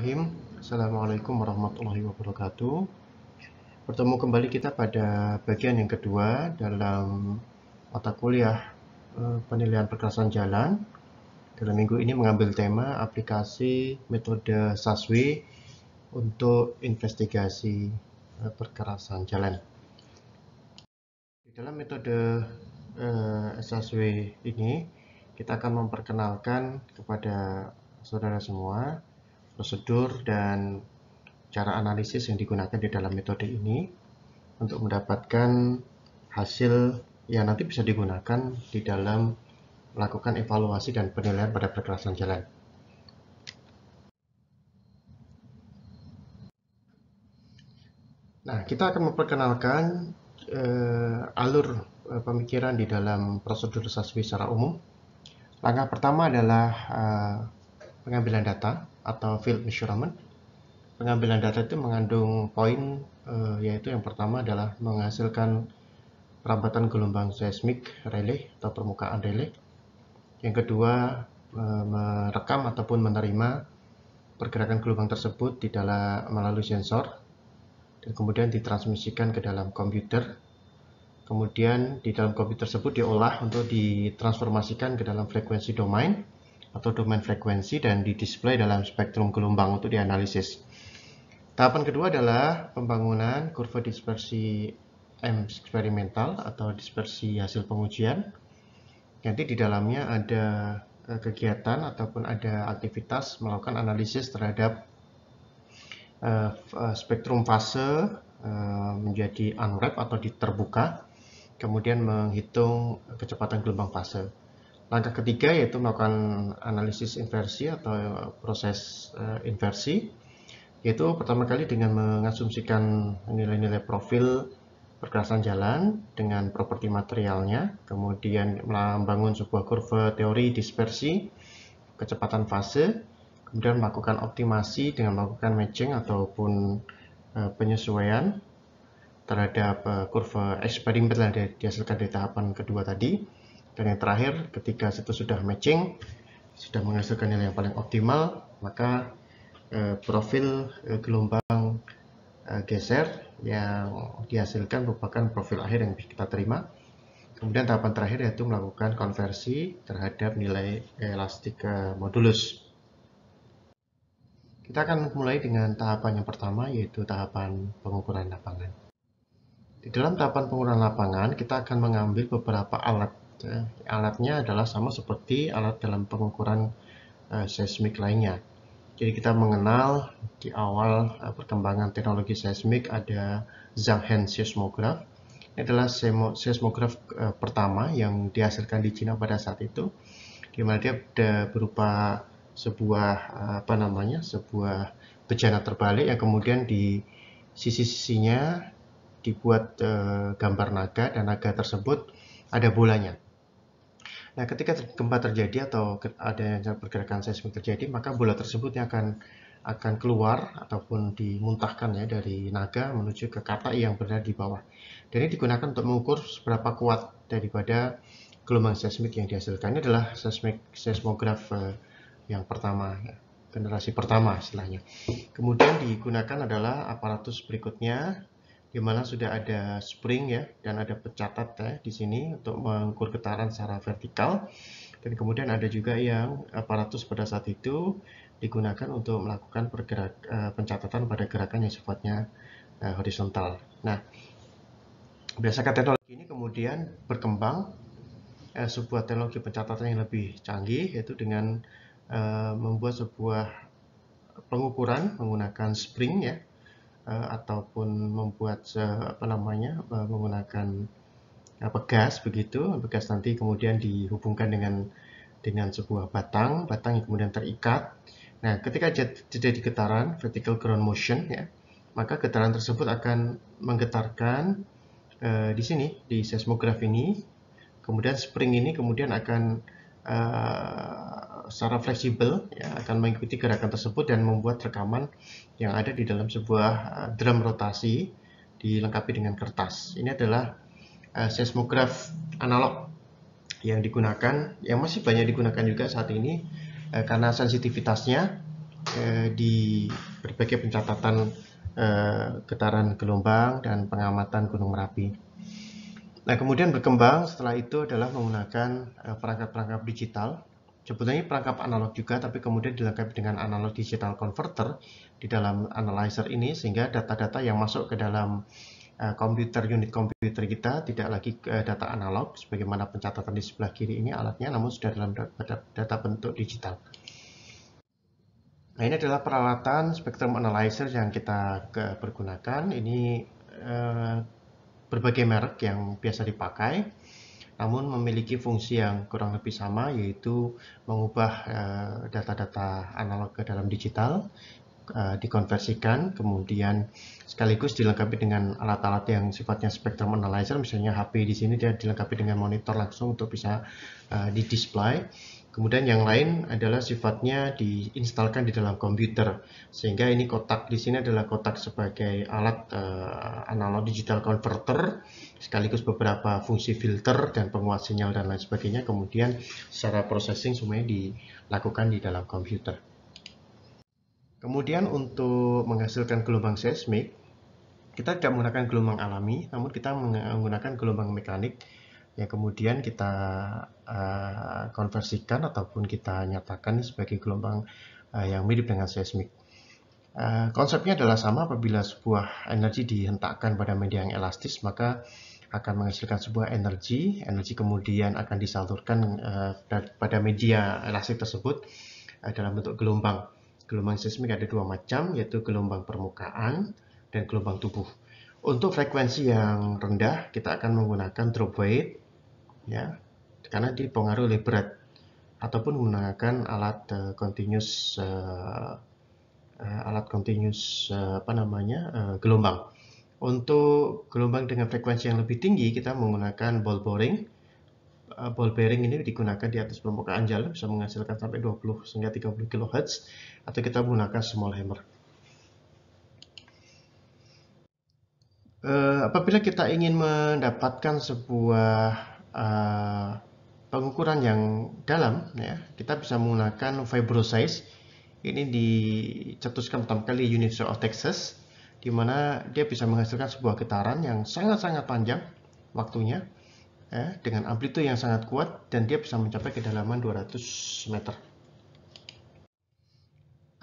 Bismillahirrahmanirrahim. Assalamualaikum warahmatullahi wabarakatuh. Bertemu kembali kita pada bagian yang kedua dalam mata kuliah eh, penilaian perkerasan jalan. Dalam minggu ini mengambil tema aplikasi metode SASWI untuk investigasi eh, perkerasan jalan. Di dalam metode eh, ini, kita akan memperkenalkan kepada saudara semua prosedur dan cara analisis yang digunakan di dalam metode ini untuk mendapatkan hasil yang nanti bisa digunakan di dalam melakukan evaluasi dan penilaian pada perkerasan jalan. Nah, kita akan memperkenalkan eh, alur eh, pemikiran di dalam prosedur SASWI secara umum. Langkah pertama adalah eh, pengambilan data atau field measurement pengambilan data itu mengandung poin eh, yaitu yang pertama adalah menghasilkan perabatan gelombang seismik relay atau permukaan relay yang kedua eh, merekam ataupun menerima pergerakan gelombang tersebut di dalam melalui sensor dan kemudian ditransmisikan ke dalam komputer kemudian di dalam komputer tersebut diolah untuk ditransformasikan ke dalam frekuensi domain atau domain frekuensi dan didisplay dalam spektrum gelombang untuk dianalisis. Tahapan kedua adalah pembangunan kurva dispersi M eksperimental atau dispersi hasil pengujian. Nanti di dalamnya ada eh, kegiatan ataupun ada aktivitas melakukan analisis terhadap eh, eh, spektrum fase menjadi unwrap atau diterbuka, kemudian menghitung kecepatan gelombang fase. Langkah ketiga yaitu melakukan analisis inversi atau proses eh, inversi, yaitu pertama kali dengan mengasumsikan nilai-nilai profil perkerasan jalan dengan properti materialnya, kemudian membangun sebuah kurva teori dispersi, kecepatan fase, kemudian melakukan optimasi dengan melakukan matching ataupun eh, penyesuaian terhadap eh, kurva eksperimen yang dihasilkan dari tahapan kedua tadi dan yang terakhir, ketika situs sudah matching, sudah menghasilkan nilai yang paling optimal, maka eh, profil eh, gelombang eh, geser yang dihasilkan merupakan profil akhir yang kita terima. Kemudian tahapan terakhir yaitu melakukan konversi terhadap nilai elastik eh, modulus. Kita akan mulai dengan tahapan yang pertama yaitu tahapan pengukuran lapangan. Di dalam tahapan pengukuran lapangan, kita akan mengambil beberapa alat Gitu ya. alatnya adalah sama seperti alat dalam pengukuran uh, seismik lainnya. Jadi kita mengenal di awal uh, perkembangan teknologi seismik ada Heng seismograf. Ini adalah seismograf uh, eh, pertama yang dihasilkan di Cina pada saat itu, di mana dia berupa sebuah apa namanya sebuah bejana terbalik yang kemudian di sisi-sisinya dibuat gambar naga dan naga tersebut ada bolanya Nah, ketika gempa terjadi atau ada yang pergerakan seismik terjadi, maka bola tersebut yang akan akan keluar ataupun dimuntahkan ya dari naga menuju ke kata yang berada di bawah. Dan ini digunakan untuk mengukur seberapa kuat daripada gelombang seismik yang dihasilkan. Ini adalah seismik seismograf eh, yang pertama, generasi pertama istilahnya. Kemudian digunakan adalah aparatus berikutnya dimana sudah ada spring ya dan ada pencatat ya di sini untuk mengukur getaran secara vertikal dan kemudian ada juga yang aparatus pada saat itu digunakan untuk melakukan pergerak eh, pencatatan pada gerakan yang sifatnya eh, horizontal. Nah, berdasarkan teknologi ini kemudian berkembang uh, sebuah teknologi pencatatan yang lebih canggih yaitu dengan uh, membuat sebuah pengukuran menggunakan spring ya Eh, ataupun membuat apa namanya eh, menggunakan eh, pegas begitu pegas nanti kemudian dihubungkan dengan dengan sebuah batang batang yang kemudian terikat nah ketika terjadi getaran vertical ground motion ya maka getaran tersebut akan menggetarkan eh, di sini di seismograf ini kemudian spring ini kemudian akan secara fleksibel ya, akan mengikuti gerakan tersebut dan membuat rekaman yang ada di dalam sebuah uh, drum rotasi dilengkapi dengan kertas. Ini adalah uh, seismograf analog yang digunakan, yang masih banyak digunakan juga saat ini uh, karena sensitivitasnya uh, di berbagai pencatatan uh, getaran gelombang dan pengamatan Gunung Merapi. Nah, kemudian berkembang setelah itu adalah menggunakan perangkat-perangkat digital sebetulnya perangkap analog juga, tapi kemudian dilengkapi dengan analog digital converter di dalam analyzer ini, sehingga data-data yang masuk ke dalam uh, komputer, unit komputer kita tidak lagi uh, data analog, sebagaimana pencatatan di sebelah kiri ini alatnya, namun sudah dalam data, data bentuk digital. Nah, ini adalah peralatan spectrum analyzer yang kita pergunakan. Ini uh, berbagai merek yang biasa dipakai namun memiliki fungsi yang kurang lebih sama yaitu mengubah eh, data-data analog ke dalam digital eh, dikonversikan, kemudian sekaligus dilengkapi dengan alat-alat yang sifatnya spectrum analyzer, misalnya HP di sini dia dilengkapi dengan monitor langsung untuk bisa uh, eh, di display. Kemudian yang lain adalah sifatnya diinstalkan di dalam komputer. Sehingga ini kotak di sini adalah kotak sebagai alat uh, analog digital converter sekaligus beberapa fungsi filter dan penguat sinyal dan lain sebagainya. Kemudian secara processing semuanya dilakukan di dalam komputer. Kemudian untuk menghasilkan gelombang seismik, kita tidak menggunakan gelombang alami, namun kita menggunakan gelombang mekanik yang kemudian kita Eh, konversikan ataupun kita nyatakan sebagai gelombang eh, yang mirip dengan seismik. Eh, konsepnya adalah sama apabila sebuah energi dihentakkan pada media yang elastis maka akan menghasilkan sebuah energi, energi kemudian akan disalurkan pada media elastis tersebut dalam bentuk gelombang. Gelombang seismik ada dua macam yaitu gelombang permukaan dan gelombang tubuh. Untuk frekuensi yang rendah kita akan menggunakan drop wave ya karena dipengaruhi oleh berat ataupun menggunakan alat uh, continuous uh, alat continuous uh, apa namanya uh, gelombang. Untuk gelombang dengan frekuensi yang lebih tinggi kita menggunakan ball boring. Uh, ball bearing ini digunakan di atas permukaan jalan bisa menghasilkan sampai 20 hingga 30 kHz atau kita menggunakan small hammer. Uh, apabila kita ingin mendapatkan sebuah uh, pengukuran yang dalam ya kita bisa menggunakan size. ini dicetuskan pertama kali di University of Texas di mana dia bisa menghasilkan sebuah getaran yang sangat-sangat panjang waktunya ya, dengan amplitude yang sangat kuat dan dia bisa mencapai kedalaman 200 meter.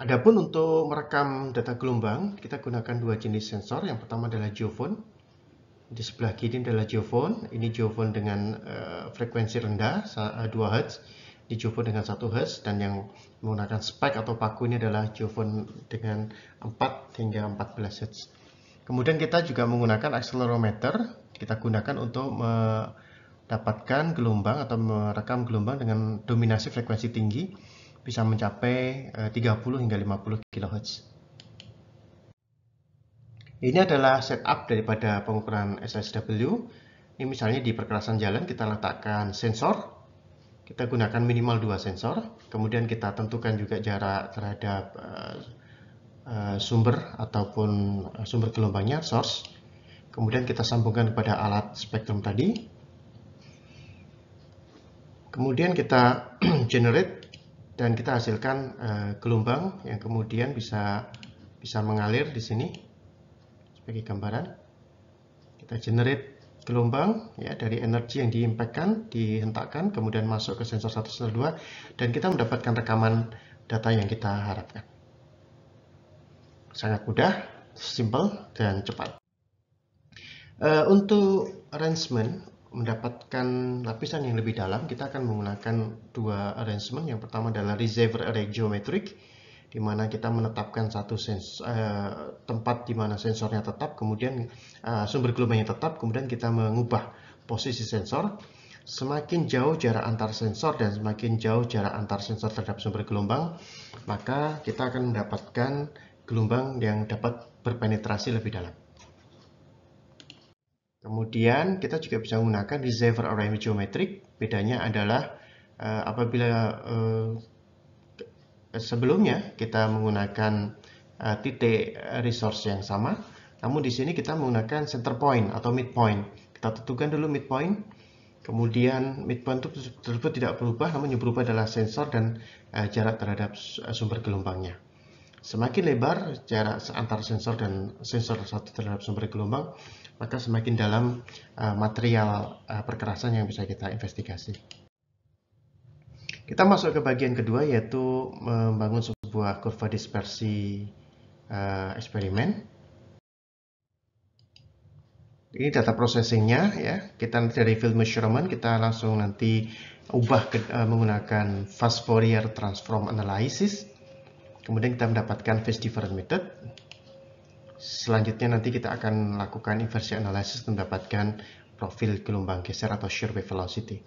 Adapun untuk merekam data gelombang, kita gunakan dua jenis sensor. Yang pertama adalah geophone di sebelah kiri adalah geophone. ini geophone dengan uh, frekuensi rendah 2 Hz di geophone dengan 1 Hz dan yang menggunakan spike atau paku ini adalah geophone dengan 4 hingga 14 Hz kemudian kita juga menggunakan accelerometer kita gunakan untuk mendapatkan gelombang atau merekam gelombang dengan dominasi frekuensi tinggi bisa mencapai 30 eh, hingga 50 kHz ini adalah setup daripada pengukuran SSW. Ini misalnya di perkerasan jalan kita letakkan sensor. Kita gunakan minimal dua sensor. Kemudian kita tentukan juga jarak terhadap eh, eh, sumber ataupun eh, sumber gelombangnya, source. Kemudian kita sambungkan kepada alat spektrum tadi. Kemudian kita generate dan kita hasilkan gelombang yang kemudian bisa bisa mengalir di sini bagi gambaran. Kita generate gelombang ya dari energi yang diimpactkan, dihentakkan, kemudian masuk ke sensor 1, sensor 2, dan kita mendapatkan rekaman data yang kita harapkan. Sangat mudah, simple, dan cepat. Uh, untuk arrangement, mendapatkan lapisan yang lebih dalam, kita akan menggunakan dua arrangement. Yang pertama adalah receiver array geometric, di mana kita menetapkan satu sens, uh, tempat di mana sensornya tetap, kemudian uh, sumber gelombangnya tetap, kemudian kita mengubah posisi sensor. Semakin jauh jarak antar sensor dan semakin jauh jarak antar sensor terhadap sumber gelombang, maka kita akan mendapatkan gelombang yang dapat berpenetrasi lebih dalam. Kemudian kita juga bisa menggunakan receiver array geometric. Bedanya adalah uh, apabila uh, sebelumnya kita menggunakan uh, titik eh, resource yang sama, namun di sini kita menggunakan center point atau midpoint. Kita tentukan dulu midpoint, kemudian midpoint itu tersebut tidak berubah, namun yang berubah adalah sensor dan uh, jarak terhadap sumber gelombangnya. Semakin lebar jarak antar sensor dan sensor satu terhadap sumber gelombang, maka semakin dalam uh, material uh, perkerasan yang bisa kita investigasi. Kita masuk ke bagian kedua yaitu membangun sebuah kurva dispersi uh, eksperimen. Ini data processingnya ya. Kita nanti dari field measurement kita langsung nanti ubah ke, uh, menggunakan fast Fourier transform analysis. Kemudian kita mendapatkan phase difference method. Selanjutnya nanti kita akan lakukan inversi analysis untuk mendapatkan profil gelombang geser atau shear wave velocity.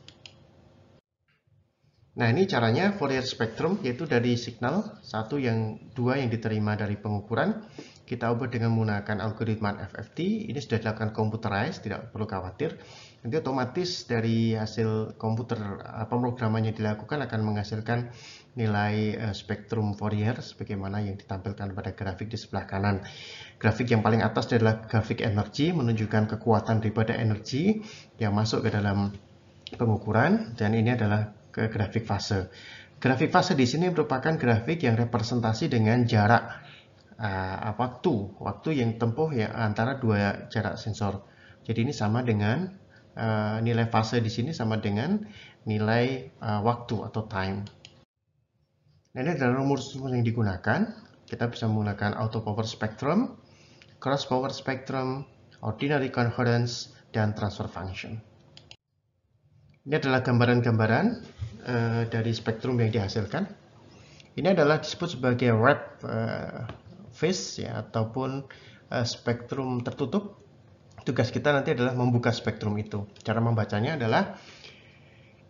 Nah, ini caranya Fourier spectrum yaitu dari signal satu yang dua yang diterima dari pengukuran kita ubah dengan menggunakan algoritma FFT. Ini sudah dilakukan computerized, tidak perlu khawatir. Nanti otomatis dari hasil komputer eh, pemrogramannya dilakukan akan menghasilkan nilai eh, spektrum Fourier sebagaimana yang ditampilkan pada grafik di sebelah kanan. Grafik yang paling atas adalah grafik energi menunjukkan kekuatan daripada energi yang masuk ke dalam pengukuran dan ini adalah ke grafik fase. Grafik fase di sini merupakan grafik yang representasi dengan jarak uh, waktu, waktu yang tempuh ya antara dua jarak sensor. Jadi ini sama dengan uh, nilai fase di sini sama dengan nilai uh, waktu atau time. Nah, ini adalah rumus yang digunakan. Kita bisa menggunakan auto power spectrum, cross power spectrum, ordinary coherence dan transfer function. Ini adalah gambaran-gambaran uh, dari spektrum yang dihasilkan. Ini adalah disebut sebagai wrap uh, eh, phase ya ataupun uh, spektrum tertutup. Tugas kita nanti adalah membuka spektrum itu. Cara membacanya adalah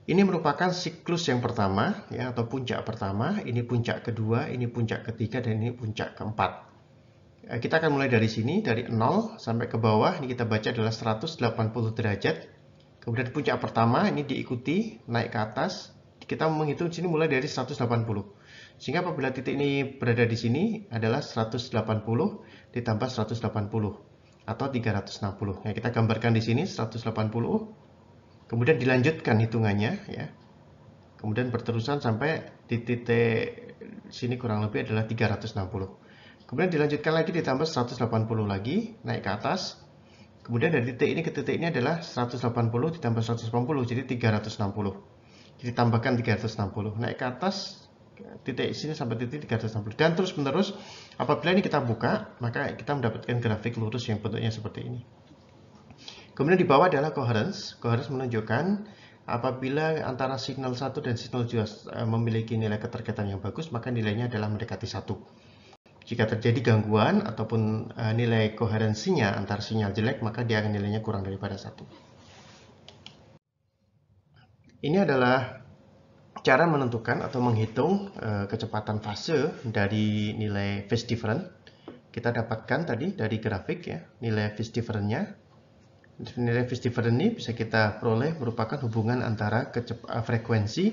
ini merupakan siklus yang pertama ya atau puncak pertama, ini puncak kedua, ini puncak ketiga dan ini puncak keempat kita akan mulai dari sini, dari 0 sampai ke bawah, ini kita baca adalah 180 derajat. Kemudian puncak pertama, ini diikuti, naik ke atas, kita menghitung sini mulai dari 180. Sehingga apabila titik ini berada di sini adalah 180 ditambah 180 atau 360. Nah, ya, kita gambarkan di sini 180. Kemudian dilanjutkan hitungannya ya. Kemudian berterusan sampai di titik sini kurang lebih adalah 360. Kemudian dilanjutkan lagi ditambah 180 lagi, naik ke atas. Kemudian dari titik ini ke titik ini adalah 180 ditambah 180, jadi 360 ditambahkan 360 naik ke atas titik sini sampai titik 360 dan terus menerus apabila ini kita buka maka kita mendapatkan grafik lurus yang bentuknya seperti ini kemudian di bawah adalah coherence coherence menunjukkan apabila antara signal 1 dan signal 2 eh, memiliki nilai keterkaitan yang bagus maka nilainya adalah mendekati satu jika terjadi gangguan ataupun eh, nilai koherensinya antar sinyal jelek maka dia akan nilainya kurang daripada 1 ini adalah cara menentukan atau menghitung e, kecepatan fase dari nilai phase difference. Kita dapatkan tadi dari grafik ya, nilai phase difference-nya. Nilai phase difference ini bisa kita peroleh merupakan hubungan antara eh, frekuensi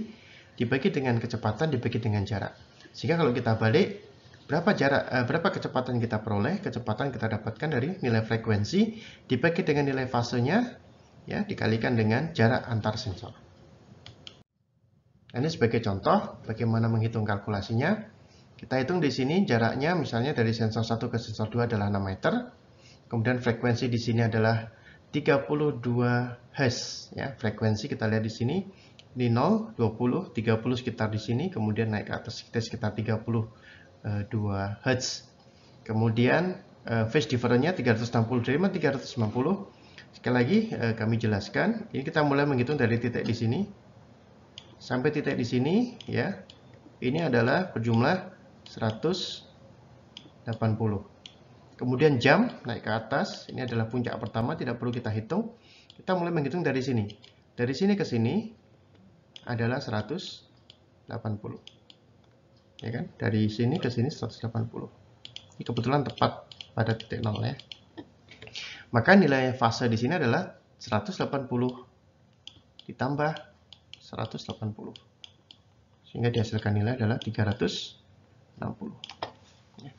dibagi dengan kecepatan dibagi dengan jarak. Sehingga kalau kita balik berapa jarak e, berapa kecepatan kita peroleh kecepatan kita dapatkan dari nilai frekuensi dibagi dengan nilai fasenya ya dikalikan dengan jarak antar sensor ini sebagai contoh bagaimana menghitung kalkulasinya. Kita hitung di sini jaraknya misalnya dari sensor 1 ke sensor 2 adalah 6 meter. Kemudian frekuensi di sini adalah 32 Hz. Ya, frekuensi kita lihat di sini di 0, 20, 30 sekitar di sini, kemudian naik ke atas sekitar 32 eh, Hz. Kemudian eh, phase difference-nya 360 derajat 390. Sekali lagi eh, kami jelaskan, ini kita mulai menghitung dari titik di sini sampai titik di sini ya. Ini adalah berjumlah 180. Kemudian jam naik ke atas, ini adalah puncak pertama tidak perlu kita hitung. Kita mulai menghitung dari sini. Dari sini ke sini adalah 180. Ya kan? Dari sini ke sini 180. Ini kebetulan tepat pada titik nol ya. Maka nilai fase di sini adalah 180 ditambah 180. Sehingga dihasilkan nilai adalah 360. Ya.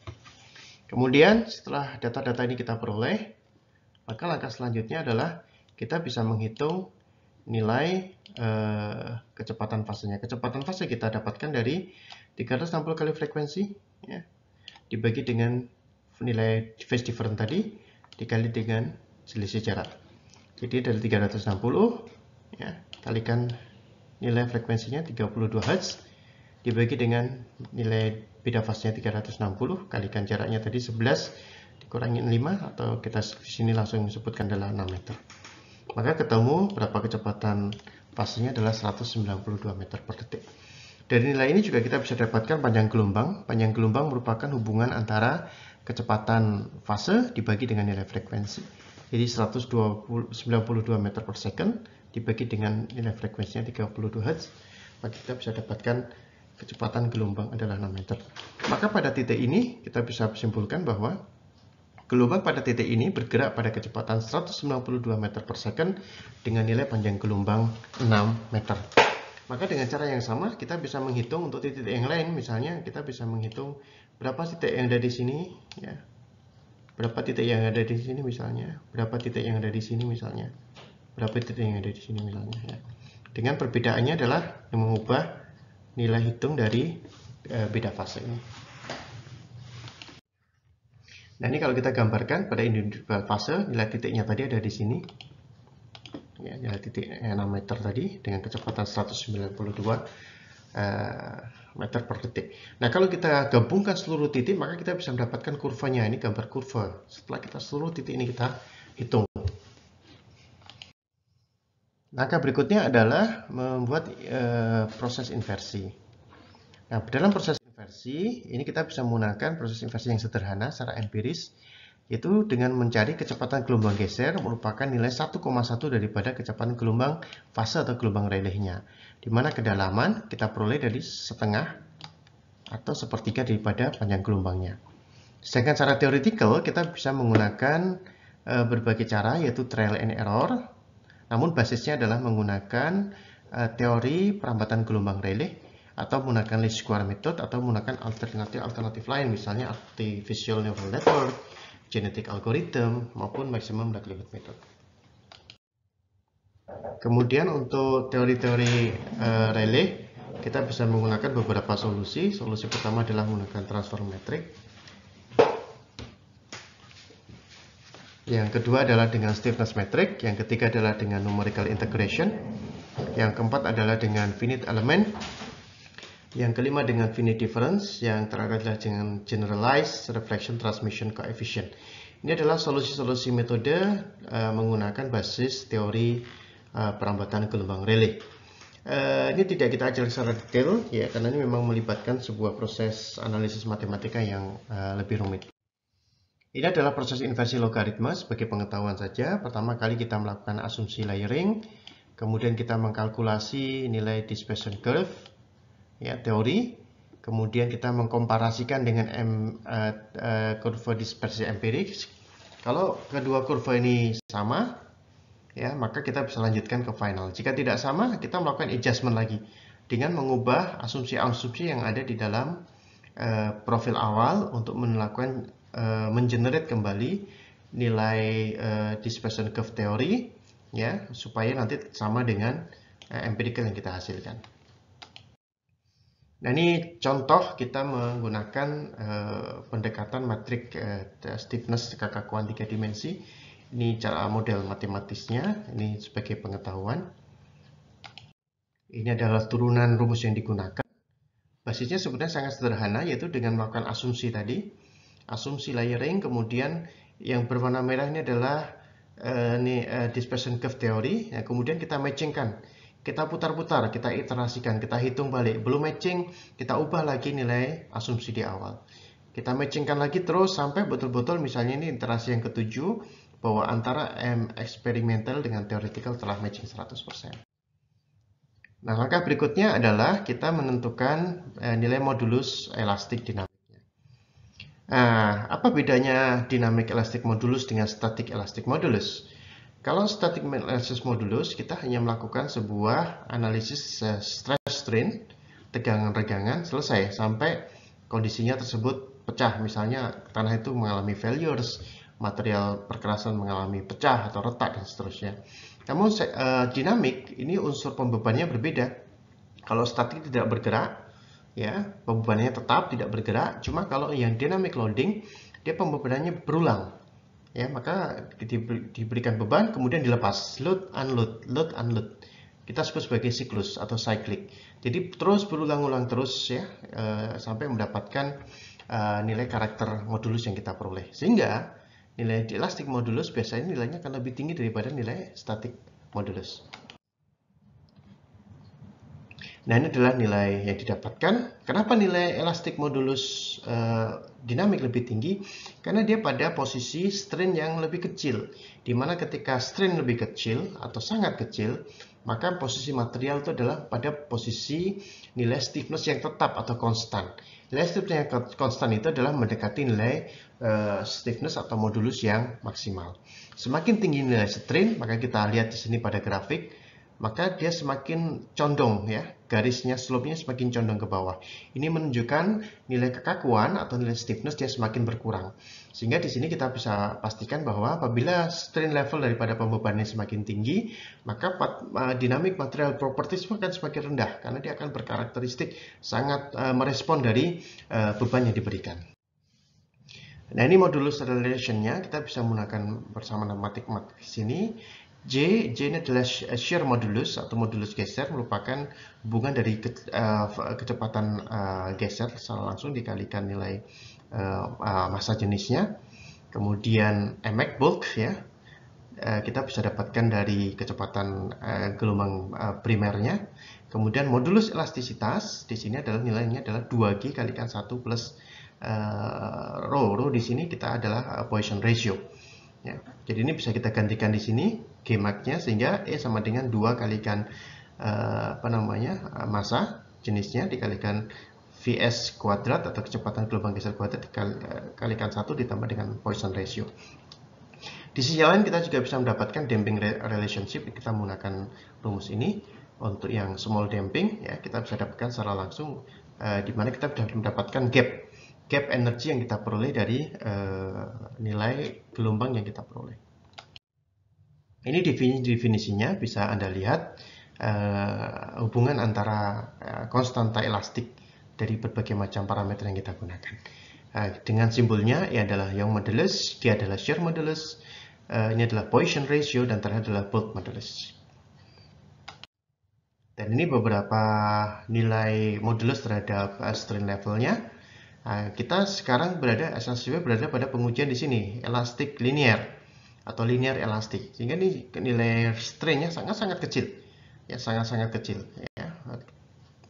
Kemudian setelah data-data ini kita peroleh, maka langkah selanjutnya adalah kita bisa menghitung nilai eh, kecepatan fasenya. Kecepatan fase kita dapatkan dari 360 kali frekuensi ya, dibagi dengan nilai phase different tadi dikali dengan selisih jarak. Jadi dari 360 ya, kalikan nilai frekuensinya 32 Hz dibagi dengan nilai beda fasenya 360 kalikan jaraknya tadi 11 dikurangi 5 atau kita sini langsung sebutkan adalah 6 meter maka ketemu berapa kecepatan fasenya adalah 192 meter per detik dari nilai ini juga kita bisa dapatkan panjang gelombang panjang gelombang merupakan hubungan antara kecepatan fase dibagi dengan nilai frekuensi jadi 192 meter per second dibagi dengan nilai frekuensinya 32 Hz, maka kita bisa dapatkan kecepatan gelombang adalah 6 meter. Maka pada titik ini kita bisa simpulkan bahwa gelombang pada titik ini bergerak pada kecepatan 192 meter per second dengan nilai panjang gelombang 6 meter. Maka dengan cara yang sama kita bisa menghitung untuk titik yang lain, misalnya kita bisa menghitung berapa titik yang ada di sini, ya, berapa titik yang ada di sini misalnya, berapa titik yang ada di sini misalnya berapa titik yang ada di sini misalnya ya. Dengan perbedaannya adalah yang mengubah nilai hitung dari e, beda fase ini. Nah ini kalau kita gambarkan pada individual fase nilai titiknya tadi ada di sini. Ya, nilai titik 6 meter tadi dengan kecepatan 192 uh, eh, meter per detik. Nah kalau kita gabungkan seluruh titik maka kita bisa mendapatkan kurvanya. Ini gambar kurva. Setelah kita seluruh titik ini kita hitung. Langkah berikutnya adalah membuat e, proses inversi. Nah, dalam proses inversi, ini kita bisa menggunakan proses inversi yang sederhana secara empiris, yaitu dengan mencari kecepatan gelombang geser merupakan nilai 1,1 daripada kecepatan gelombang fase atau gelombang relehnya, di mana kedalaman kita peroleh dari setengah atau sepertiga daripada panjang gelombangnya. Sedangkan secara teoretikal, kita bisa menggunakan eh, berbagai cara, yaitu trial and error, namun basisnya adalah menggunakan uh, teori perambatan gelombang Rayleigh atau menggunakan least square method atau menggunakan alternatif-alternatif lain misalnya artificial neural network, genetic algorithm maupun maximum likelihood method. Kemudian untuk teori-teori uh, eh, Rayleigh kita bisa menggunakan beberapa solusi. Solusi pertama adalah menggunakan transform matrix yang kedua adalah dengan stiffness metric, yang ketiga adalah dengan numerical integration, yang keempat adalah dengan finite element, yang kelima dengan finite difference, yang terakhir adalah dengan generalized reflection transmission coefficient. Ini adalah solusi-solusi metode uh, menggunakan basis teori uh, perambatan gelombang relay. Uh, ini tidak kita ajarkan secara detail ya karena ini memang melibatkan sebuah proses analisis matematika yang uh, lebih rumit. Ini adalah proses inversi logaritma sebagai pengetahuan saja. Pertama kali kita melakukan asumsi layering, kemudian kita mengkalkulasi nilai dispersion curve, ya teori, kemudian kita mengkomparasikan dengan M, uh, uh, kurva dispersi empirik. Kalau kedua kurva ini sama, ya maka kita bisa lanjutkan ke final. Jika tidak sama, kita melakukan adjustment lagi dengan mengubah asumsi-asumsi yang ada di dalam eh, profil awal untuk melakukan uh, mengenerate kembali nilai eh, dispersion curve teori ya supaya nanti sama dengan uh, empirical yang kita hasilkan. Nah ini contoh kita menggunakan pendekatan matrik uh, stiffness kakak tiga dimensi. Ini cara model matematisnya, ini sebagai pengetahuan. Ini adalah turunan rumus yang digunakan. Basisnya sebenarnya sangat sederhana yaitu dengan melakukan asumsi tadi asumsi layering kemudian yang berwarna merah ini adalah uh, ini, uh, dispersion curve theory ya, kemudian kita matchingkan kita putar-putar kita iterasikan kita hitung balik belum matching kita ubah lagi nilai asumsi di awal kita matchingkan lagi terus sampai betul-betul misalnya ini iterasi yang ketujuh bahwa antara M eksperimental dengan theoretical telah matching 100%. Nah, langkah berikutnya adalah kita menentukan eh, nilai modulus elastik dinamik. Nah, apa bedanya dinamik elastic modulus dengan statik elastic modulus? Kalau statik elastis modulus, kita hanya melakukan sebuah analisis eh, stress strain, tegangan-regangan, selesai sampai kondisinya tersebut pecah. Misalnya tanah itu mengalami failures, material perkerasan mengalami pecah atau retak, dan seterusnya. Namun eh, dinamik, ini unsur pembebannya berbeda. Kalau statik tidak bergerak, ya pembebanannya tetap tidak bergerak cuma kalau yang dynamic loading dia pembebanannya berulang ya maka diberikan beban kemudian dilepas load unload load unload kita sebut sebagai siklus atau cyclic jadi terus berulang-ulang terus ya eh, sampai mendapatkan eh, nilai karakter modulus yang kita peroleh sehingga nilai di elastic modulus biasanya nilainya akan lebih tinggi daripada nilai static modulus Nah ini adalah nilai yang didapatkan. Kenapa nilai elastik modulus uh, dinamik lebih tinggi? Karena dia pada posisi strain yang lebih kecil. Dimana ketika strain lebih kecil atau sangat kecil, maka posisi material itu adalah pada posisi nilai stiffness yang tetap atau konstan. Nilai stiffness yang konstan itu adalah mendekati nilai uh, stiffness atau modulus yang maksimal. Semakin tinggi nilai strain, maka kita lihat di sini pada grafik, maka dia semakin condong ya, garisnya slope-nya semakin condong ke bawah. Ini menunjukkan nilai kekakuan atau nilai stiffness dia semakin berkurang. Sehingga di sini kita bisa pastikan bahwa apabila strain level daripada pembebanannya semakin tinggi, maka dynamic material properties akan semakin rendah karena dia akan berkarakteristik sangat uh, merespon dari uh, beban yang diberikan. Nah ini modulus relationnya kita bisa menggunakan bersama matematik di sini. J, J ini adalah eh, shear modulus atau modulus geser merupakan hubungan dari ke, uh, kecepatan uh, geser secara langsung dikalikan nilai uh, uh, massa jenisnya. Kemudian Mach bulk ya, uh, kita bisa dapatkan dari kecepatan uh, gelombang uh, primernya. Kemudian modulus elastisitas, di sini adalah nilainya adalah 2G kalikan 1 plus uh, rho. Rho di sini kita adalah uh, Poisson ratio. Ya, jadi ini bisa kita gantikan di sini gemaknya sehingga E sama dengan 2 kalikan eh, apa namanya eh, masa jenisnya dikalikan VS kuadrat atau kecepatan gelombang geser kuadrat dikalikan eh, satu ditambah dengan Poisson ratio. Di sisi lain kita juga bisa mendapatkan damping relationship kita menggunakan rumus ini untuk yang small damping ya kita bisa dapatkan secara langsung uh, di mana kita sudah mendapatkan gap gap energi yang kita peroleh dari uh, nilai gelombang yang kita peroleh. Ini definisinya bisa Anda lihat uh, hubungan antara uh, eh, konstanta elastik dari berbagai macam parameter yang kita gunakan. Uh, dengan simbolnya ia adalah Young modulus, dia adalah shear modulus, uh, ini adalah Poisson ratio dan terakhir adalah Bolt modulus. Dan ini beberapa nilai modulus terhadap uh, strain levelnya. Uh, kita sekarang berada saya berada pada pengujian di sini, elastik linear atau linear elastik sehingga ini nilai strainnya sangat-sangat kecil ya sangat-sangat kecil ya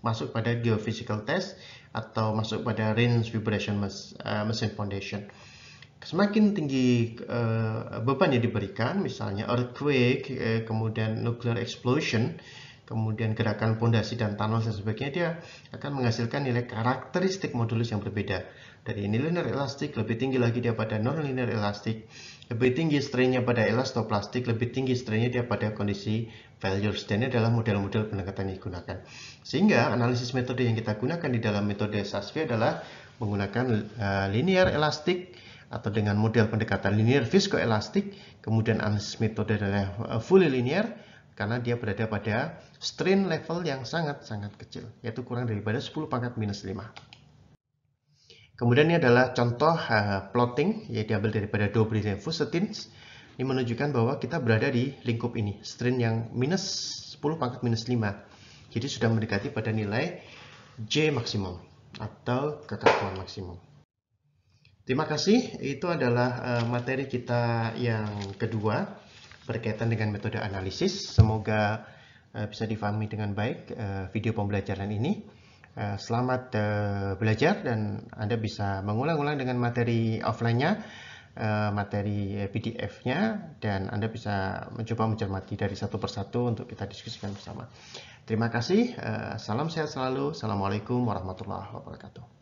masuk pada geophysical test atau masuk pada range vibration eh, mesin foundation semakin tinggi eh, beban yang diberikan misalnya earthquake eh, kemudian nuclear explosion kemudian gerakan pondasi dan tunnel dan sebagainya dia akan menghasilkan nilai karakteristik modulus yang berbeda dari nonlinear elastik, lebih tinggi lagi daripada pada nonlinear elastik, lebih tinggi strainnya pada elastoplastik, lebih tinggi strainnya daripada kondisi failure strain dalam adalah model-model pendekatan yang digunakan. Sehingga analisis metode yang kita gunakan di dalam metode SASV adalah menggunakan uh, linear elastik atau dengan model pendekatan linear viscoelastik, kemudian analisis metode adalah eh, fully linear, karena dia berada pada strain level yang sangat-sangat kecil, yaitu kurang daripada 10 pangkat minus 5. Kemudian ini adalah contoh uh, plotting, ya diambil daripada dan Fusatins. Ini menunjukkan bahwa kita berada di lingkup ini, strain yang minus 10 pangkat minus 5. Jadi sudah mendekati pada nilai J maksimum atau kekakuan maksimum. Terima kasih, itu adalah uh, materi kita yang kedua berkaitan dengan metode analisis. Semoga uh, bisa difahami dengan baik uh, video pembelajaran ini. Eh, selamat eh, belajar dan Anda bisa mengulang-ulang dengan materi offline-nya, eh, materi PDF-nya, dan Anda bisa mencoba mencermati dari satu persatu untuk kita diskusikan bersama. Terima kasih, salam sehat selalu, Assalamualaikum warahmatullahi wabarakatuh.